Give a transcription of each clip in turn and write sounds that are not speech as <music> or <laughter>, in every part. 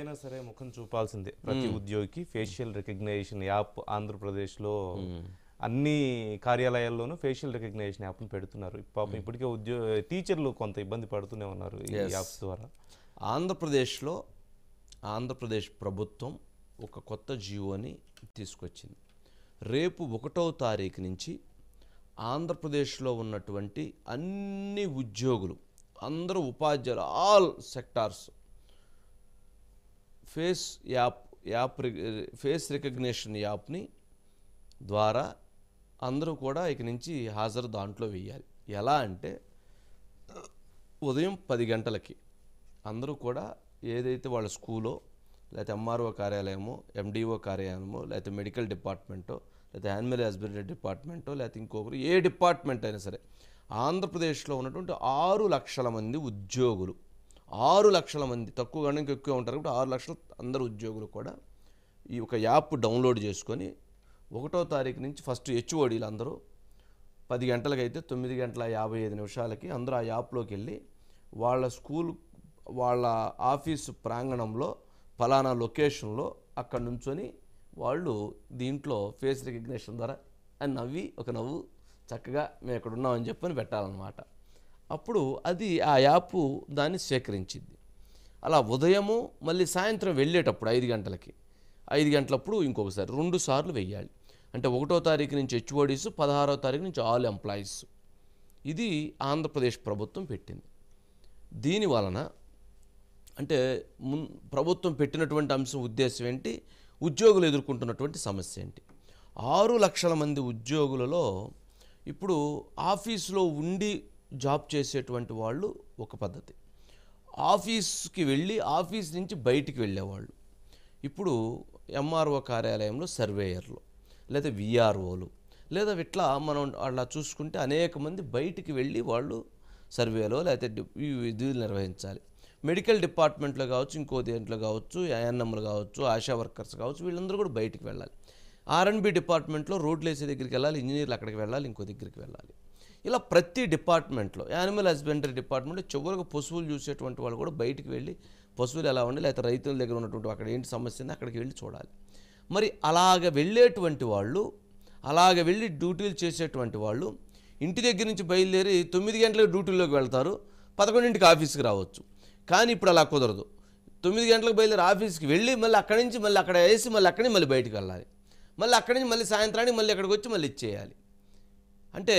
అయినా సరే ముఖం చూపాల్సిందే ప్రతి ఉద్యోగికి ఫేషియల్ రికగ్నైజేషన్ యాప్ ఆంధ్రప్రదేశ్లో అన్ని కార్యాలయాల్లోనూ ఫేషియల్ రికగ్నైజేషన్ యాప్లు పెడుతున్నారు పాపం ఇప్పటికే ఉద్యోగ టీచర్లు కొంత ఇబ్బంది పడుతూనే ఉన్నారు ఈ యాప్స్ ద్వారా ఆంధ్రప్రదేశ్లో ఆంధ్రప్రదేశ్ ప్రభుత్వం ఒక కొత్త జియోని తీసుకొచ్చింది రేపు ఒకటో తారీఖు నుంచి ఆంధ్రప్రదేశ్లో ఉన్నటువంటి అన్ని ఉద్యోగులు అందరూ ఉపాధ్యాయులు all sectors face app app face recognition యాప్ని ద్వారా అందరూ కూడా ఇక నుంచి హాజరు దాంట్లో వేయాలి ఎలా అంటే ఉదయం పది గంటలకి అందరూ కూడా ఏదైతే వాళ్ళ స్కూలో లేకపోతే ఎంఆర్ఓ కార్యాలయమో ఎండిఓ కార్యాలయమో లేకపోతే మెడికల్ డిపార్ట్మెంటో లేకపోతే యానిమల్ హస్బెండరీ డిపార్ట్మెంటో లేకపోతే ఇంకొకరు ఏ డిపార్ట్మెంట్ అయినా సరే ఆంధ్రప్రదేశ్లో ఉన్నటువంటి ఆరు లక్షల మంది ఉద్యోగులు ఆరు లక్షల మంది తక్కువ గణంకి ఎక్కువ ఉంటారు కాబట్టి ఆరు లక్షల అందరు ఉద్యోగులు కూడా ఈ ఒక యాప్ డౌన్లోడ్ చేసుకొని ఒకటో తారీఖు నుంచి ఫస్ట్ హెచ్ఓడీలు అందరూ పది గంటలకైతే తొమ్మిది గంటల యాభై ఐదు నిమిషాలకి అందరూ ఆ యాప్లోకి వెళ్ళి వాళ్ళ స్కూల్ వాళ్ళ ఆఫీసు ప్రాంగణంలో ఫలానా లొకేషన్లో అక్కడ నుంచొని వాళ్ళు దీంట్లో ఫేస్ రికగ్నేషన్ ద్వారా అని నవ్వి ఒక నవ్వు చక్కగా మేము ఇక్కడ ఉన్నామని చెప్పని పెట్టాలన్నమాట అప్పుడు అది ఆ యాప్ దాన్ని స్వీకరించింది అలా ఉదయము మళ్ళీ సాయంత్రం వెళ్ళేటప్పుడు ఐదు గంటలకి ఐదు గంటలప్పుడు ఇంకొకసారి రెండు సార్లు వెయ్యాలి అంటే ఒకటో తారీఖు నుంచి హెచ్ఓడీస్ పదహారో తారీఖు నుంచి ఆల్ ఎంప్లాయీస్ ఇది ఆంధ్రప్రదేశ్ ప్రభుత్వం పెట్టింది దీని వలన అంటే మున్ ప్రభుత్వం పెట్టినటువంటి అంశం ఉద్దేశం ఏంటి ఉద్యోగులు ఎదుర్కొంటున్నటువంటి సమస్య ఏంటి ఆరు లక్షల మంది ఉద్యోగులలో ఇప్పుడు ఆఫీసులో ఉండి జాబ్ చేసేటువంటి వాళ్ళు ఒక పద్ధతి ఆఫీస్కి వెళ్ళి ఆఫీస్ నుంచి బయటికి వెళ్ళేవాళ్ళు ఇప్పుడు ఎంఆర్ఓ కార్యాలయంలో సర్వేయర్లు లేదా విఆర్ఓలు లేదా ఇట్లా మనం అలా చూసుకుంటే అనేక మంది బయటికి వెళ్ళి వాళ్ళు సర్వేలో లేకపోతే విధులు నిర్వహించాలి మెడికల్ డిపార్ట్మెంట్లో కావచ్చు ఇంకో దేంట్లో కావచ్చు ఏఎన్ఎంలు కావచ్చు ఆశా వర్కర్స్ కావచ్చు వీళ్ళందరూ కూడా బయటికి వెళ్ళాలి ఆర్ఎన్బి డిపార్ట్మెంట్లో రోడ్లు వేసే దగ్గరికి వెళ్ళాలి ఇంజనీర్లు అక్కడికి వెళ్ళాలి ఇంకో దగ్గరికి వెళ్ళాలి ఇలా ప్రతి డిపార్ట్మెంట్లో యానిమల్ హస్బెండరీ డిపార్ట్మెంట్లో చివరికి పశువులు చూసేటువంటి వాళ్ళు కూడా బయటికి వెళ్ళి పశువులు ఎలా ఉండి లేకపోతే రైతుల దగ్గర ఉన్నటువంటి అక్కడ ఏంటి సమస్య ఉంది అక్కడికి వెళ్ళి చూడాలి మరి అలాగ వెళ్ళేటువంటి వాళ్ళు అలాగ వెళ్ళి డ్యూటీలు చేసేటువంటి వాళ్ళు ఇంటి దగ్గర నుంచి బయలుదేరి తొమ్మిది గంటలకు డ్యూటీలోకి వెళ్తారు పదకొండింటికి ఆఫీస్కి రావచ్చు కానీ ఇప్పుడు అలా కుదరదు తొమ్మిది గంటలకు బయలుదేరి ఆఫీస్కి వెళ్ళి మళ్ళీ అక్కడి నుంచి మళ్ళీ అక్కడ వేసి మళ్ళీ అక్కడి మళ్ళీ బయటకు వెళ్ళాలి మళ్ళీ అక్కడి నుంచి మళ్ళీ సాయంత్రానికి మళ్ళీ అక్కడికి వచ్చి మళ్ళీ ఇచ్చేయాలి అంటే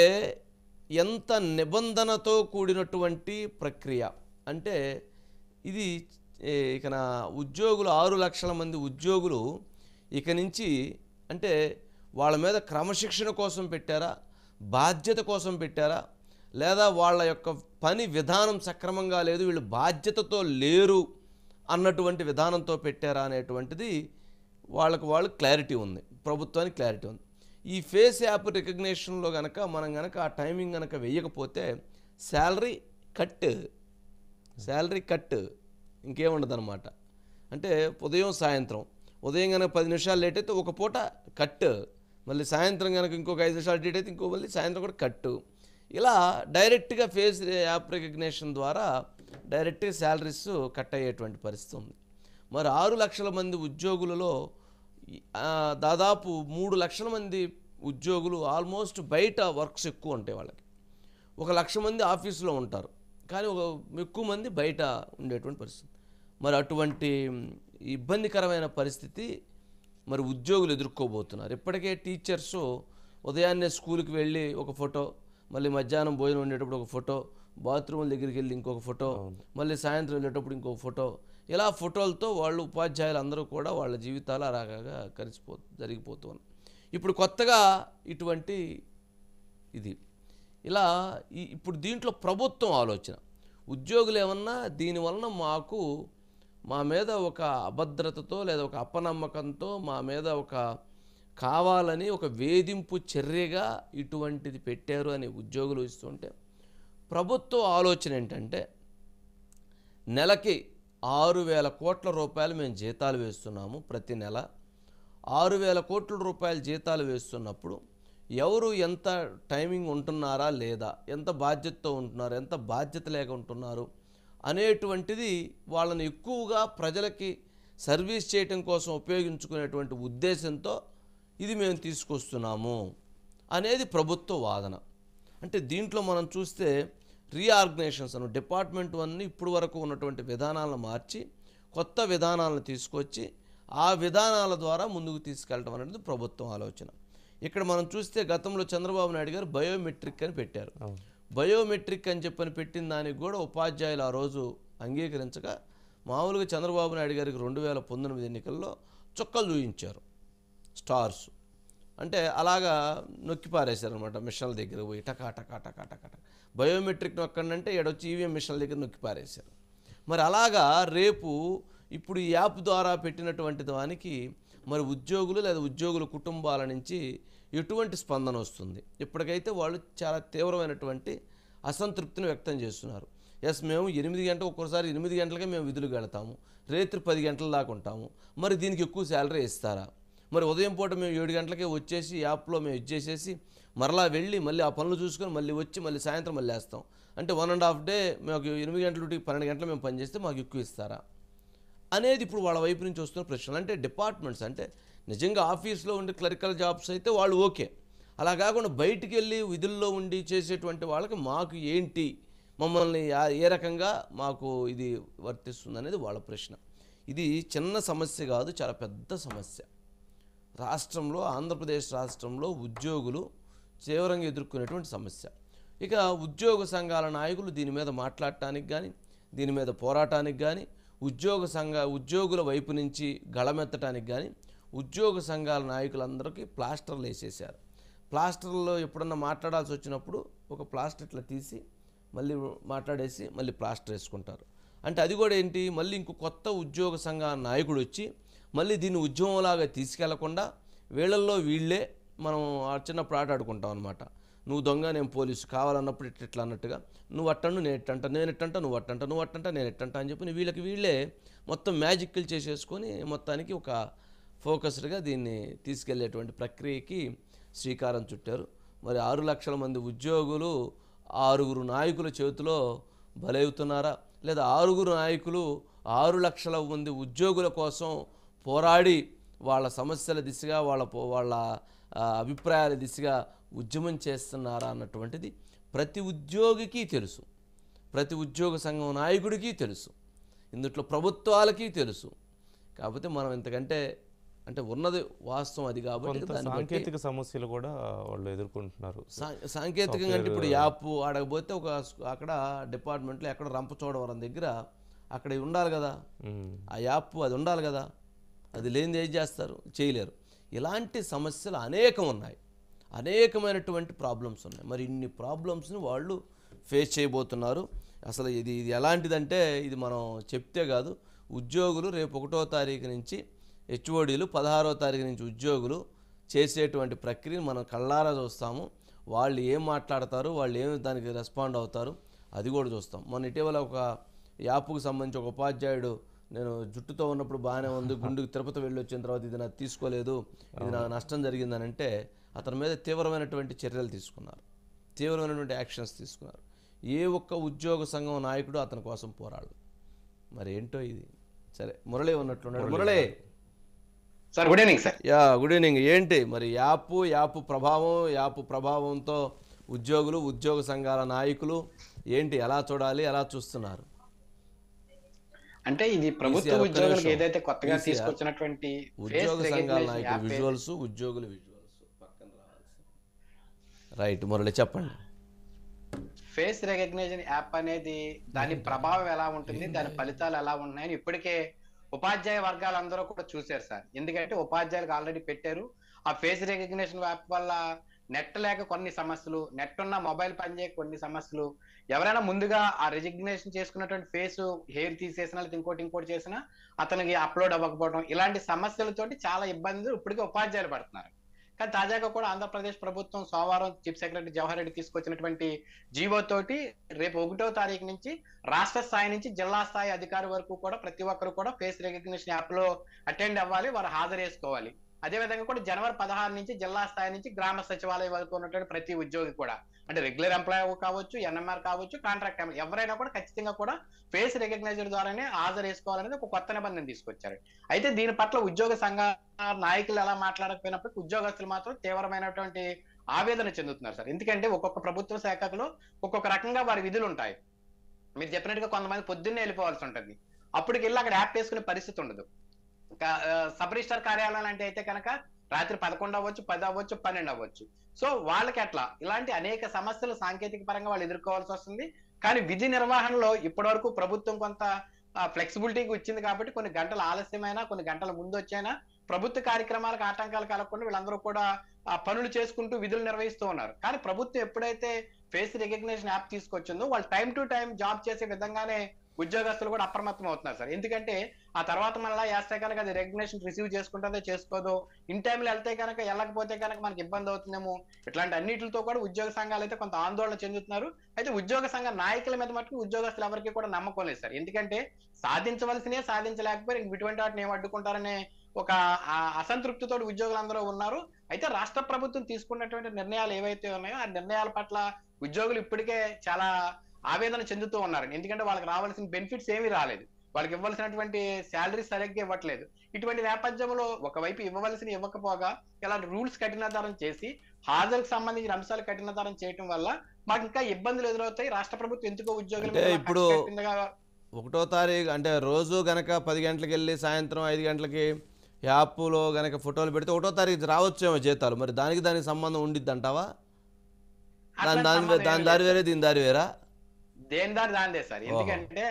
ఎంత నిబంధనతో కూడినటువంటి ప్రక్రియ అంటే ఇది ఇక నా ఉద్యోగులు ఆరు లక్షల మంది ఉద్యోగులు ఇక నుంచి అంటే వాళ్ళ మీద క్రమశిక్షణ కోసం పెట్టారా బాధ్యత కోసం పెట్టారా లేదా వాళ్ళ యొక్క పని విధానం సక్రమంగా లేదు వీళ్ళు బాధ్యతతో లేరు అన్నటువంటి విధానంతో పెట్టారా అనేటువంటిది వాళ్ళకు వాళ్ళు క్లారిటీ ఉంది ప్రభుత్వానికి క్లారిటీ ఉంది ఈ ఫేస్ యాప్ రికగ్నేషన్లో కనుక మనం కనుక ఆ టైమింగ్ కనుక వేయకపోతే శాలరీ కట్ శాలరీ కట్ ఇంకేముండదన్నమాట అంటే ఉదయం సాయంత్రం ఉదయం కనుక పది నిమిషాలు లేట్ అయితే ఒక పూట కట్ మళ్ళీ సాయంత్రం కనుక ఇంకొక ఐదు నిమిషాలు లేట్ అయితే ఇంకో మళ్ళీ సాయంత్రం కూడా కట్టు ఇలా డైరెక్ట్గా ఫేస్ యాప్ రికగ్నేషన్ ద్వారా డైరెక్ట్గా శాలరీస్ కట్ అయ్యేటువంటి పరిస్థితి ఉంది మరి ఆరు లక్షల మంది ఉద్యోగులలో దాదాపు మూడు లక్షల మంది ఉద్యోగులు ఆల్మోస్ట్ బయట వర్క్స్ ఎక్కువ ఉంటాయి వాళ్ళకి ఒక లక్ష మంది ఆఫీసులో ఉంటారు కానీ ఒక ఎక్కువ మంది బయట ఉండేటువంటి పరిస్థితి మరి అటువంటి ఇబ్బందికరమైన పరిస్థితి మరి ఉద్యోగులు ఎదుర్కోబోతున్నారు ఇప్పటికే టీచర్స్ ఉదయాన్నే స్కూల్కి వెళ్ళి ఒక ఫోటో మళ్ళీ మధ్యాహ్నం భోజనం ఉండేటప్పుడు ఒక ఫోటో బాత్రూమ్ దగ్గరికి వెళ్ళి ఇంకొక ఫోటో మళ్ళీ సాయంత్రం వెళ్ళేటప్పుడు ఇంకొక ఫోటో ఇలా ఫోటోలతో వాళ్ళు ఉపాధ్యాయులు అందరూ కూడా వాళ్ళ జీవితాలు అలాగా కలిసిపో జరిగిపోతూ ఉన్నాయి ఇప్పుడు కొత్తగా ఇటువంటి ఇది ఇలా ఇప్పుడు దీంట్లో ప్రభుత్వం ఆలోచన ఉద్యోగులు ఏమన్నా దీనివలన మాకు మా మీద ఒక అభద్రతతో లేదా ఒక అపనమ్మకంతో మా మీద ఒక కావాలని ఒక వేధింపు చర్యగా ఇటువంటిది పెట్టారు అని ఉద్యోగులు ఇస్తుంటే ప్రభుత్వ ఆలోచన ఏంటంటే నెలకి ఆరు వేల కోట్ల రూపాయలు మేము జీతాలు వేస్తున్నాము ప్రతి నెల ఆరు వేల కోట్ల రూపాయలు జీతాలు వేస్తున్నప్పుడు ఎవరు ఎంత టైమింగ్ ఉంటున్నారా లేదా ఎంత బాధ్యతతో ఉంటున్నారు ఎంత బాధ్యత లేక ఉంటున్నారు అనేటువంటిది వాళ్ళని ఎక్కువగా ప్రజలకి సర్వీస్ చేయటం కోసం ఉపయోగించుకునేటువంటి ఉద్దేశంతో ఇది మేము తీసుకొస్తున్నాము అనేది ప్రభుత్వ వాదన అంటే దీంట్లో మనం చూస్తే రీఆర్గనైజేషన్స్ అను డిపార్ట్మెంట్ అన్ని ఇప్పుడు వరకు ఉన్నటువంటి విధానాలను మార్చి కొత్త విధానాలను తీసుకొచ్చి ఆ విధానాల ద్వారా ముందుకు తీసుకెళ్ళడం అనేది ప్రభుత్వం ఆలోచన ఇక్కడ మనం చూస్తే గతంలో చంద్రబాబు నాయుడు గారు బయోమెట్రిక్ అని పెట్టారు బయోమెట్రిక్ అని చెప్పని పెట్టిన దానికి కూడా ఉపాధ్యాయులు ఆ రోజు అంగీకరించక మామూలుగా చంద్రబాబు నాయుడు గారికి రెండు వేల పంతొమ్మిది ఎన్నికల్లో చుక్కలు చూయించారు స్టార్స్ అంటే అలాగా నొక్కి అనమాట మిషన్ల దగ్గర పోయి టకా టకా టకా టకా టకా బయోమెట్రిక్ నొక్కండి ఎడొచ్చి ఈవీఎం మిషన్ల దగ్గర నొక్కి పారేశారు మరి అలాగా రేపు ఇప్పుడు ఈ యాప్ ద్వారా పెట్టినటువంటి దానికి మరి ఉద్యోగులు లేదా ఉద్యోగుల కుటుంబాల నుంచి ఎటువంటి స్పందన వస్తుంది ఇప్పటికైతే వాళ్ళు చాలా తీవ్రమైనటువంటి అసంతృప్తిని వ్యక్తం చేస్తున్నారు ఎస్ మేము ఎనిమిది గంటలకు ఒక్కోసారి ఎనిమిది గంటలకే మేము విధులు వెళతాము రేత్రి పది గంటల దాకా ఉంటాము మరి దీనికి ఎక్కువ శాలరీ ఇస్తారా మరి ఉదయం పూట మేము ఏడు గంటలకే వచ్చేసి యాప్లో మేము ఇచ్చేసేసి మరలా వెళ్ళి మళ్ళీ ఆ పనులు చూసుకొని మళ్ళీ వచ్చి మళ్ళీ సాయంత్రం మళ్ళీ వేస్తాం అంటే వన్ అండ్ హాఫ్ డే మాకు ఎనిమిది నుండి పన్నెండు గంటలు మేము పనిచేస్తే మాకు ఎక్కువ ఇస్తారా అనేది ఇప్పుడు వాళ్ళ వైపు నుంచి వస్తున్న ప్రశ్నలు అంటే డిపార్ట్మెంట్స్ అంటే నిజంగా ఆఫీస్లో ఉండే క్లరికల్ జాబ్స్ అయితే వాళ్ళు ఓకే అలా కాకుండా బయటికి వెళ్ళి విధుల్లో ఉండి చేసేటువంటి వాళ్ళకి మాకు ఏంటి మమ్మల్ని ఏ రకంగా మాకు ఇది వర్తిస్తుంది అనేది వాళ్ళ ప్రశ్న ఇది చిన్న సమస్య కాదు చాలా పెద్ద సమస్య రాష్ట్రంలో ఆంధ్రప్రదేశ్ రాష్ట్రంలో ఉద్యోగులు తీవ్రంగా ఎదుర్కొనేటువంటి సమస్య ఇక ఉద్యోగ సంఘాల నాయకులు దీని మీద మాట్లాడటానికి కానీ దీని మీద పోరాటానికి కానీ ఉద్యోగ సంఘ ఉద్యోగుల వైపు నుంచి గళమెత్తటానికి కానీ ఉద్యోగ సంఘాల నాయకులందరికీ ప్లాస్టర్లు వేసేసారు ప్లాస్టర్లో ఎప్పుడన్నా మాట్లాడాల్సి వచ్చినప్పుడు ఒక ప్లాస్టర్ ఇట్లా తీసి మళ్ళీ మాట్లాడేసి మళ్ళీ ప్లాస్టర్ వేసుకుంటారు అంటే అది కూడా ఏంటి మళ్ళీ ఇంకో కొత్త ఉద్యోగ సంఘ నాయకుడు వచ్చి మళ్ళీ దీన్ని ఉద్యమంలాగా తీసుకెళ్లకుండా వీళ్ళల్లో వీళ్ళే మనం చిన్న ప్రాట ఆడుకుంటాం అనమాట నువ్వు దొంగ నేను పోలీసు కావాలన్నప్పుడు ఇట్లా అన్నట్టుగా నువ్వు అట్టండు నేను ఎట్టంట నేను ఎట్టంట నువ్వు అట్టంట నువ్వు అట్టంట నేను ఎట్టంట అని చెప్పి వీళ్ళకి వీళ్ళే మొత్తం మ్యాజిక్లు చేసేసుకొని మొత్తానికి ఒక ఫోకస్డ్గా దీన్ని తీసుకెళ్లేటువంటి ప్రక్రియకి శ్రీకారం చుట్టారు మరి ఆరు లక్షల మంది ఉద్యోగులు ఆరుగురు నాయకుల చేతిలో బలవుతున్నారా లేదా ఆరుగురు నాయకులు ఆరు లక్షల మంది ఉద్యోగుల కోసం పోరాడి వాళ్ళ సమస్యల దిశగా వాళ్ళ వాళ్ళ అభిప్రాయాల దిశగా ఉద్యమం చేస్తున్నారా అన్నటువంటిది ప్రతి ఉద్యోగికి తెలుసు ప్రతి ఉద్యోగ సంఘం నాయకుడికి తెలుసు ఇందుట్లో ప్రభుత్వాలకి తెలుసు కాకపోతే మనం ఇంతకంటే అంటే ఉన్నది వాస్తవం అది కాబట్టి సాంకేతిక సమస్యలు కూడా వాళ్ళు ఎదుర్కొంటున్నారు సాంకేతికంగా అంటే ఇప్పుడు యాప్ ఆడకపోతే ఒక అక్కడ డిపార్ట్మెంట్లో ఎక్కడ రంపచోడవరం దగ్గర అక్కడ ఉండాలి కదా ఆ యాప్ అది ఉండాలి కదా అది లేనిది ఏం చేస్తారు చేయలేరు ఇలాంటి సమస్యలు అనేకం ఉన్నాయి అనేకమైనటువంటి ప్రాబ్లమ్స్ ఉన్నాయి మరి ఇన్ని ప్రాబ్లమ్స్ని వాళ్ళు ఫేస్ చేయబోతున్నారు అసలు ఇది ఇది ఎలాంటిదంటే ఇది మనం చెప్తే కాదు ఉద్యోగులు రేపు ఒకటో తారీఖు నుంచి హెచ్ఓడీలు పదహారో తారీఖు నుంచి ఉద్యోగులు చేసేటువంటి ప్రక్రియను మనం కళ్ళారా చూస్తాము వాళ్ళు ఏం మాట్లాడతారు వాళ్ళు ఏం దానికి రెస్పాండ్ అవుతారు అది కూడా చూస్తాం మొన్న ఇటీవల ఒక యాప్కు సంబంధించి ఒక ఉపాధ్యాయుడు నేను జుట్టుతో ఉన్నప్పుడు బాగానే ఉంది గుండు తిరుపతి వెళ్ళి వచ్చిన తర్వాత ఇది నాకు తీసుకోలేదు ఇది నా నష్టం జరిగిందని అంటే అతని మీద తీవ్రమైనటువంటి చర్యలు తీసుకున్నారు తీవ్రమైనటువంటి యాక్షన్స్ తీసుకున్నారు ఏ ఒక్క ఉద్యోగ సంఘం నాయకుడు అతని కోసం పోరాడు మరి ఏంటో ఇది సరే మురళి ఉన్నట్లున్నాడు Murali sir good evening sir ya good evening ఏంటి మరి యాప్ యాప్ ప్రభావం యాప్ ప్రభావంతో ఉద్యోగులు ఉద్యోగ సంఘాల నాయకులు ఏంటి ఎలా చూడాలి ఎలా చూస్తున్నారు అంటే ఇది ప్రభుత్వ ఉద్యోగులకు ఏదైతే కొత్తగా తీసుకొచ్చినటువంటి ఉద్యోగ సంఘాల విజువల్స్ ఉద్యోగుల విజువల్స్ పక్కన రావాల్సి రైట్ మురళి చెప్పండి ఫేస్ రికగ్నిషన్ యాప్ అనేది దాని <laughs> ప్రభావం ఎలా ఉంటుంది దాని ఫలితాలు ఎలా ఉన్నాయని ఇప్పటికే ఉపాధ్యాయ వర్గాలందరూ కూడా చూశారు సార్ ఎందుకంటే ఉపాధ్యాయులకు ఆల్రెడీ పెట్టారు ఆ ఫేస్ రికగ్నిషన్ యాప్ వల్ల నెట్ లేక కొన్ని సమస్యలు నెట్ ఉన్న మొబైల్ పనిచేయ కొన్ని సమస్యలు ఎవరైనా ముందుగా ఆ రెజిగ్నేషన్ చేసుకున్నటువంటి ఫేస్ హెయిర్ తీసేసినా ఇంకోటి ఇంకోటి చేసినా అతనికి అప్లోడ్ అవ్వకపోవడం ఇలాంటి సమస్యలతోటి చాలా ఇబ్బందులు ఇప్పటికే ఉపాధ్యాయులు పడుతున్నారు కానీ తాజాగా కూడా ఆంధ్రప్రదేశ్ ప్రభుత్వం సోమవారం చీఫ్ సెక్రటరీ జవహర్ రెడ్డి తీసుకొచ్చినటువంటి జీవో తోటి రేపు ఒకటో తారీఖు నుంచి రాష్ట్ర స్థాయి నుంచి జిల్లా స్థాయి అధికారి వరకు కూడా ప్రతి ఒక్కరు కూడా ఫేస్ రికగ్నిషన్ యాప్ లో అటెండ్ అవ్వాలి వారు హాజరు వేసుకోవాలి అదేవిధంగా కూడా జనవరి పదహారు నుంచి జిల్లా స్థాయి నుంచి గ్రామ సచివాలయం వరకు ఉన్నటువంటి ప్రతి ఉద్యోగి కూడా అంటే రెగ్యులర్ ఎంప్లాయ్ కావచ్చు ఎన్ఎంఆర్ కావచ్చు కాంట్రాక్ట్ ఎవరైనా కూడా ఖచ్చితంగా కూడా ఫేస్ రికగ్నైజర్ ద్వారానే హాజరు వేసుకోవాలనేది ఒక కొత్త నిబంధన తీసుకొచ్చారు అయితే దీని పట్ల ఉద్యోగ సంఘ నాయకులు ఎలా మాట్లాడకపోయినప్పటికీ ఉద్యోగస్తులు మాత్రం తీవ్రమైనటువంటి ఆవేదన చెందుతున్నారు సార్ ఎందుకంటే ఒక్కొక్క ప్రభుత్వ శాఖలో ఒక్కొక్క రకంగా వారి విధులు ఉంటాయి మీరు చెప్పినట్టుగా కొంతమంది పొద్దున్నే వెళ్ళిపోవాల్సి ఉంటుంది అప్పటికి వెళ్ళి అక్కడ యాప్ వేసుకునే పరిస్థితి ఉండదు సబ్ రిజిస్టర్ కార్యాలయాలు అంటే అయితే కనుక రాత్రి పదకొండు అవ్వచ్చు పది అవ్వచ్చు పన్నెండు అవ్వచ్చు సో వాళ్ళకి ఎట్లా ఇలాంటి అనేక సమస్యలు సాంకేతిక పరంగా వాళ్ళు ఎదుర్కోవాల్సి వస్తుంది కానీ విధి నిర్వహణలో ఇప్పటివరకు ప్రభుత్వం కొంత ఫ్లెక్సిబిలిటీకి వచ్చింది కాబట్టి కొన్ని గంటలు ఆలస్యమైనా కొన్ని గంటల ముందు వచ్చైనా ప్రభుత్వ కార్యక్రమాలకు ఆటంకాలు కలగకుండా వీళ్ళందరూ కూడా పనులు చేసుకుంటూ విధులు నిర్వహిస్తూ ఉన్నారు కానీ ప్రభుత్వం ఎప్పుడైతే ఫేస్ రికగ్నేషన్ యాప్ తీసుకొచ్చిందో వాళ్ళు టైం టు టైం జాబ్ చేసే విధంగానే ఉద్యోగస్తులు కూడా అప్రమత్తం అవుతున్నారు సార్ ఎందుకంటే ఆ తర్వాత మళ్ళీ వేస్తే కనుక అది రెగ్యులేషన్ రిసీవ్ చేసుకుంటుందో చేసుకోదో ఇన్ టైంలో వెళ్తే కనుక వెళ్ళకపోతే కనుక మనకి ఇబ్బంది అవుతుందేమో ఇట్లాంటి అన్నిటితో కూడా ఉద్యోగ సంఘాలు అయితే కొంత ఆందోళన చెందుతున్నారు అయితే ఉద్యోగ సంఘ నాయకుల మీద మటుకు ఉద్యోగస్తులు ఎవరికి కూడా నమ్మకం లేదు సార్ ఎందుకంటే సాధించవలసినే సాధించలేకపోయి ఇటువంటి వాటిని ఏమి అడ్డుకుంటారనే ఒక అసంతృప్తితో ఉద్యోగులందరూ ఉన్నారు అయితే రాష్ట్ర ప్రభుత్వం తీసుకున్నటువంటి నిర్ణయాలు ఏవైతే ఉన్నాయో ఆ నిర్ణయాల పట్ల ఉద్యోగులు ఇప్పటికే చాలా ఆవేదన చెందుతూ ఉన్నారు ఎందుకంటే వాళ్ళకి రావాల్సిన బెనిఫిట్స్ ఏమీ రాలేదు వాళ్ళకి ఇవ్వాల్సినటువంటి శాలరీ సరిగ్గా ఇవ్వట్లేదు ఇటువంటి నేపథ్యంలో ఒకవైపు ఇవ్వవలసిన ఇవ్వకపోగా ఇలాంటి రూల్స్ కఠినతరం చేసి హాజరుకు సంబంధించిన అంశాలు కఠినతరం చేయటం వల్ల మాకు ఇంకా ఇబ్బందులు ఎదురవుతాయి రాష్ట్ర ప్రభుత్వం ఎందుకో ఉద్యోగులు ఇప్పుడు ఒకటో తారీఖు అంటే రోజు గనక పది గంటలకు వెళ్ళి సాయంత్రం ఐదు గంటలకి యాప్లో గనక ఫోటోలు పెడితే ఒకటో తారీఖు రావచ్చేమో జీతాలు మరి దానికి దానికి సంబంధం ఉండిద్ది అంటావా దాని దారి వేరే దీని దారి వేరా దేని దాని దానిదే సార్ ఎందుకంటే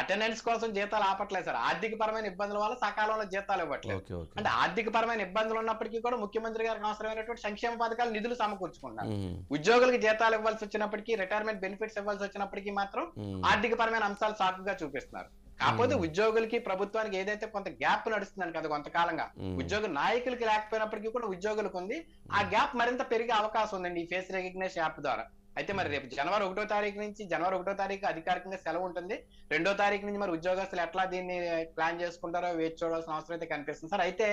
అటెండెన్స్ కోసం జీతాలు ఆపట్లేదు సార్ ఆర్థిక పరమైన ఇబ్బందుల వల్ల సకాలంలో జీతాలు ఇవ్వట్లేదు అంటే ఆర్థిక పరమైన ఇబ్బందులు ఉన్నప్పటికీ కూడా ముఖ్యమంత్రి గారికి అవసరమైనటువంటి సంక్షేమ పథకాలు నిధులు సమకూర్చుకున్నారు ఉద్యోగులకు జీతాలు ఇవ్వాల్సి వచ్చినప్పటికీ రిటైర్మెంట్ బెనిఫిట్స్ ఇవ్వాల్సి వచ్చినప్పటికీ మాత్రం ఆర్థిక పరమైన అంశాలు సాకుగా చూపిస్తున్నారు కాకపోతే ఉద్యోగులకి ప్రభుత్వానికి ఏదైతే కొంత గ్యాప్ నడుస్తుందని కదా కొంతకాలంగా ఉద్యోగ నాయకులకి లేకపోయినప్పటికీ కూడా ఉద్యోగులకు ఉంది ఆ గ్యాప్ మరింత పెరిగే అవకాశం ఉందండి ఈ ఫేస్ రికగ్నేషన్ యాప్ ద్వారా అయితే మరి రేపు జనవరి ఒకటో తారీఖు నుంచి జనవరి ఒకటో తారీఖు అధికారికంగా సెలవు ఉంటుంది రెండో తారీఖు నుంచి మరి ఉద్యోగస్తులు ఎట్లా దీన్ని ప్లాన్ చేసుకుంటారో వేచి చూడాల్సిన అవసరం అయితే కనిపిస్తుంది సార్ అయితే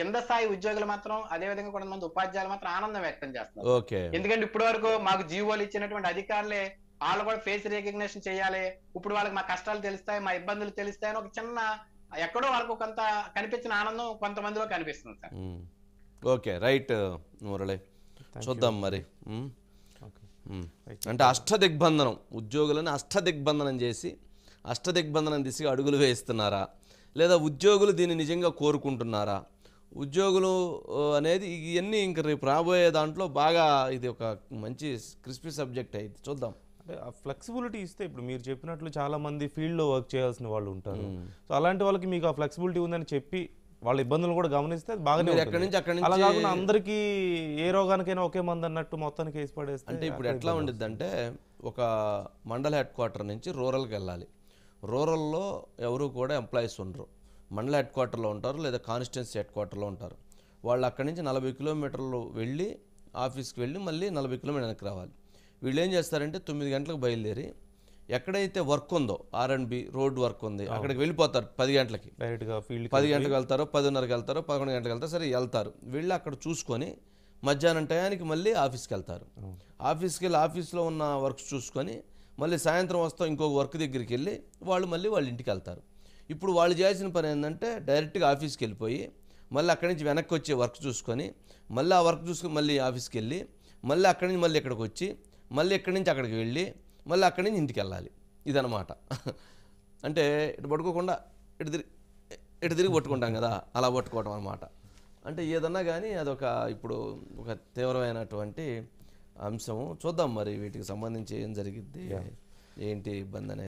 కింద స్థాయి ఉద్యోగులు మాత్రం అదే విధంగా కొంతమంది ఉపాధ్యాయులు మాత్రం ఆనందం వ్యక్తం చేస్తున్నారు ఎందుకంటే ఇప్పటి వరకు మాకు జీవోలు ఇచ్చినటువంటి అధికారులే వాళ్ళు కూడా ఫేస్ రికగ్నేషన్ చేయాలి ఇప్పుడు వాళ్ళకి మా కష్టాలు తెలుస్తాయి మా ఇబ్బందులు తెలుస్తాయని ఒక చిన్న ఎక్కడో వాళ్ళకు కొంత కనిపించిన ఆనందం కొంతమందిలో కనిపిస్తుంది సార్ ఓకే రైట్ మురళి చూద్దాం మరి Hmm. అంటే అష్టదిగ్బంధనం ఉద్యోగులను అష్టదిగ్బంధనం చేసి అష్టదిగ్బంధనం దిశగా అడుగులు వేస్తున్నారా లేదా ఉద్యోగులు దీన్ని నిజంగా కోరుకుంటున్నారా ఉద్యోగులు అనేది ఇవన్నీ ఇంక రేపు రాబోయే దాంట్లో బాగా ఇది ఒక మంచి క్రిస్పీ సబ్జెక్ట్ అయింది చూద్దాం అంటే ఆ ఫ్లెక్సిబిలిటీ ఇస్తే ఇప్పుడు మీరు చెప్పినట్లు చాలామంది ఫీల్డ్లో వర్క్ చేయాల్సిన వాళ్ళు ఉంటారు hmm. సో అలాంటి వాళ్ళకి మీకు ఆ ఫ్లెక్సిబిలిటీ ఉందని చెప్పి వాళ్ళ ఇబ్బందులు కూడా గమనిస్తే బాగానే ఎక్కడి నుంచి అక్కడి నుంచి కాకుండా అందరికీ ఏ రోగానికైనా ఒకే మంది అన్నట్టు మొత్తానికి కేసు పడేస్తే అంటే ఇప్పుడు ఎట్లా ఉండిద్ది అంటే ఒక మండల హెడ్ క్వార్టర్ నుంచి రూరల్కి వెళ్ళాలి రూరల్లో ఎవరు కూడా ఎంప్లాయీస్ ఉండరు మండల హెడ్ క్వార్టర్లో ఉంటారు లేదా కాన్స్టిట్యున్సీ హెడ్ క్వార్టర్లో ఉంటారు వాళ్ళు అక్కడి నుంచి నలభై కిలోమీటర్లు వెళ్ళి ఆఫీస్కి వెళ్ళి మళ్ళీ నలభై కిలోమీటర్ వెనక్కి రావాలి వీళ్ళు ఏం చేస్తారంటే తొమ్మిది గంటలకు బయలుదేరి ఎక్కడైతే వర్క్ ఉందో R and B road work ఉంది అక్కడికి వెళ్ళిపోతారు పది గంటలకి డైరెక్ట్గా ఫీల్డ్ పది గంటలకు వెళ్తారో పదిన్నరకి వెళ్తారు పదకొండు గంటలకు వెళ్తారు సరే వెళ్తారు వెళ్ళి అక్కడ చూసుకొని మధ్యాహ్నం టయానికి మళ్ళీ ఆఫీస్కి వెళ్తారు ఆఫీస్కి వెళ్ళి ఆఫీస్లో ఉన్న వర్క్స్ చూసుకొని మళ్ళీ సాయంత్రం వస్తాం ఇంకొక వర్క్ దగ్గరికి వెళ్ళి వాళ్ళు మళ్ళీ వాళ్ళ ఇంటికి వెళ్తారు ఇప్పుడు వాళ్ళు చేయాల్సిన పని ఏంటంటే డైరెక్ట్గా ఆఫీస్కి వెళ్ళిపోయి మళ్ళీ అక్కడి నుంచి వెనక్కి వచ్చే వర్క్ చూసుకొని మళ్ళీ ఆ వర్క్ చూసుకొని మళ్ళీ ఆఫీస్కి వెళ్ళి మళ్ళీ అక్కడి నుంచి మళ్ళీ ఇక్కడికి వచ్చి మళ్ళీ ఇక్కడి నుంచి అక్కడికి వెళ్ళి మళ్ళీ అక్కడి నుంచి ఇంటికి వెళ్ళాలి ఇదనమాట అంటే ఇటు పట్టుకోకుండా ఇటు తిరిగి ఇటు తిరిగి పట్టుకుంటాం కదా అలా పట్టుకోవటం అనమాట అంటే ఏదన్నా కానీ అదొక ఇప్పుడు ఒక తీవ్రమైనటువంటి అంశము చూద్దాం మరి వీటికి సంబంధించి ఏం జరిగిద్ది ఏంటి ఇబ్బంది అనేది